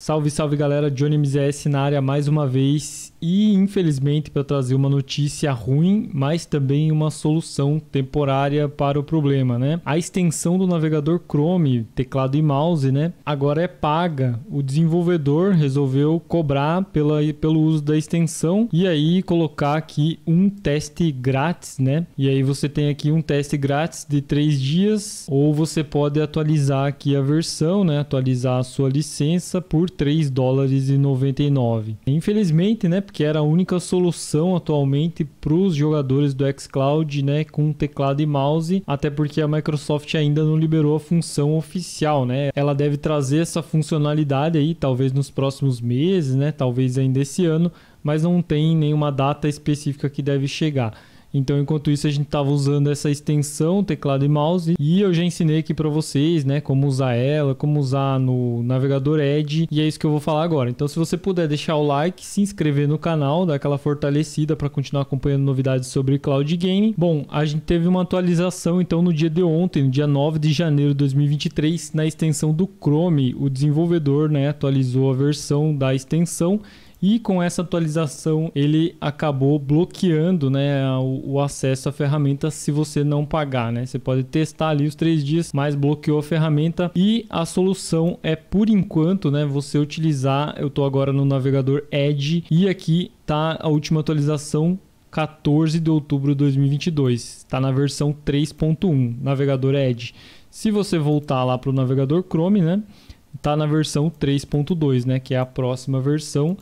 Salve, salve galera, Johnny MZS na área mais uma vez e infelizmente para trazer uma notícia ruim, mas também uma solução temporária para o problema, né? A extensão do navegador Chrome, teclado e mouse, né? Agora é paga. O desenvolvedor resolveu cobrar pela, pelo uso da extensão e aí colocar aqui um teste grátis, né? E aí você tem aqui um teste grátis de três dias ou você pode atualizar aqui a versão, né? Atualizar a sua licença por por 3 dólares e 99. Infelizmente, né, porque era a única solução atualmente para os jogadores do xCloud, né, com teclado e mouse, até porque a Microsoft ainda não liberou a função oficial, né? Ela deve trazer essa funcionalidade aí, talvez nos próximos meses, né, talvez ainda esse ano, mas não tem nenhuma data específica que deve chegar. Então, enquanto isso, a gente estava usando essa extensão, teclado e mouse, e eu já ensinei aqui para vocês, né, como usar ela, como usar no navegador Edge, e é isso que eu vou falar agora. Então, se você puder deixar o like, se inscrever no canal, dar aquela fortalecida para continuar acompanhando novidades sobre cloud gaming. Bom, a gente teve uma atualização então no dia de ontem, no dia 9 de janeiro de 2023, na extensão do Chrome, o desenvolvedor, né, atualizou a versão da extensão e com essa atualização, ele acabou bloqueando né, o, o acesso à ferramenta se você não pagar. Né? Você pode testar ali os três dias, mas bloqueou a ferramenta. E a solução é, por enquanto, né, você utilizar. Eu estou agora no navegador Edge e aqui está a última atualização 14 de outubro de 2022. Está na versão 3.1, navegador Edge. Se você voltar lá para o navegador Chrome, né? Está na versão 3.2, né? Que é a próxima versão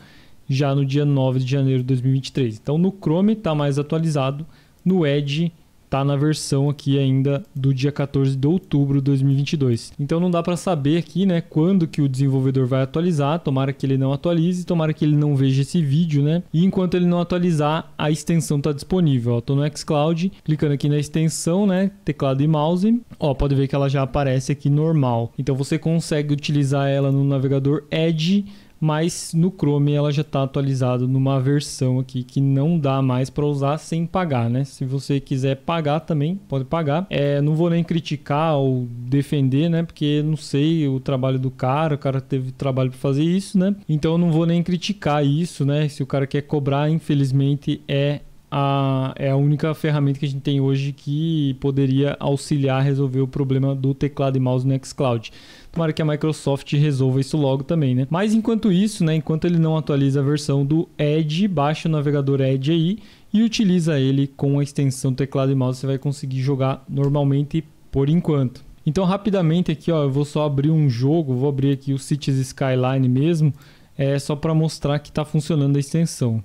já no dia 9 de janeiro de 2023. Então no Chrome está mais atualizado, no Edge está na versão aqui ainda do dia 14 de outubro de 2022. Então não dá para saber aqui, né, quando que o desenvolvedor vai atualizar, tomara que ele não atualize, tomara que ele não veja esse vídeo, né? E enquanto ele não atualizar, a extensão está disponível. Estou no xCloud, clicando aqui na extensão, né, teclado e mouse, ó, pode ver que ela já aparece aqui normal. Então você consegue utilizar ela no navegador Edge mas no Chrome ela já está atualizada numa versão aqui que não dá mais para usar sem pagar, né? Se você quiser pagar também, pode pagar. É, não vou nem criticar ou defender, né? Porque não sei o trabalho do cara, o cara teve trabalho para fazer isso, né? Então não vou nem criticar isso, né? Se o cara quer cobrar, infelizmente é a, é a única ferramenta que a gente tem hoje que poderia auxiliar a resolver o problema do teclado e mouse no xCloud. Tomara que a Microsoft resolva isso logo também, né? Mas enquanto isso, né, enquanto ele não atualiza a versão do Edge, baixa o navegador Edge aí e utiliza ele com a extensão teclado e mouse, você vai conseguir jogar normalmente por enquanto. Então, rapidamente aqui, ó, eu vou só abrir um jogo, vou abrir aqui o Cities Skyline mesmo, é só para mostrar que está funcionando a extensão.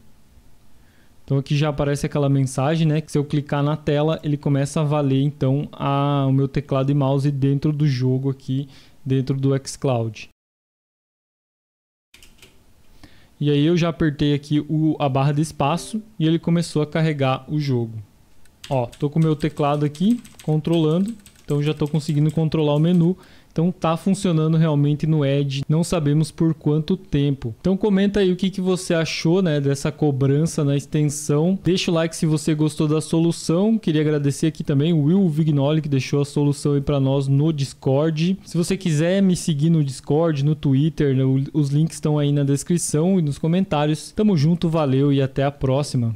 Então aqui já aparece aquela mensagem, né? Que se eu clicar na tela, ele começa a valer então a, o meu teclado e mouse dentro do jogo aqui dentro do xCloud. E aí eu já apertei aqui o, a barra de espaço e ele começou a carregar o jogo. Ó, tô com o meu teclado aqui controlando, então já estou conseguindo controlar o menu então tá funcionando realmente no Edge, não sabemos por quanto tempo. Então comenta aí o que, que você achou né, dessa cobrança na extensão. Deixa o like se você gostou da solução. Queria agradecer aqui também o Will Vignoli que deixou a solução aí para nós no Discord. Se você quiser me seguir no Discord, no Twitter, né, os links estão aí na descrição e nos comentários. Tamo junto, valeu e até a próxima.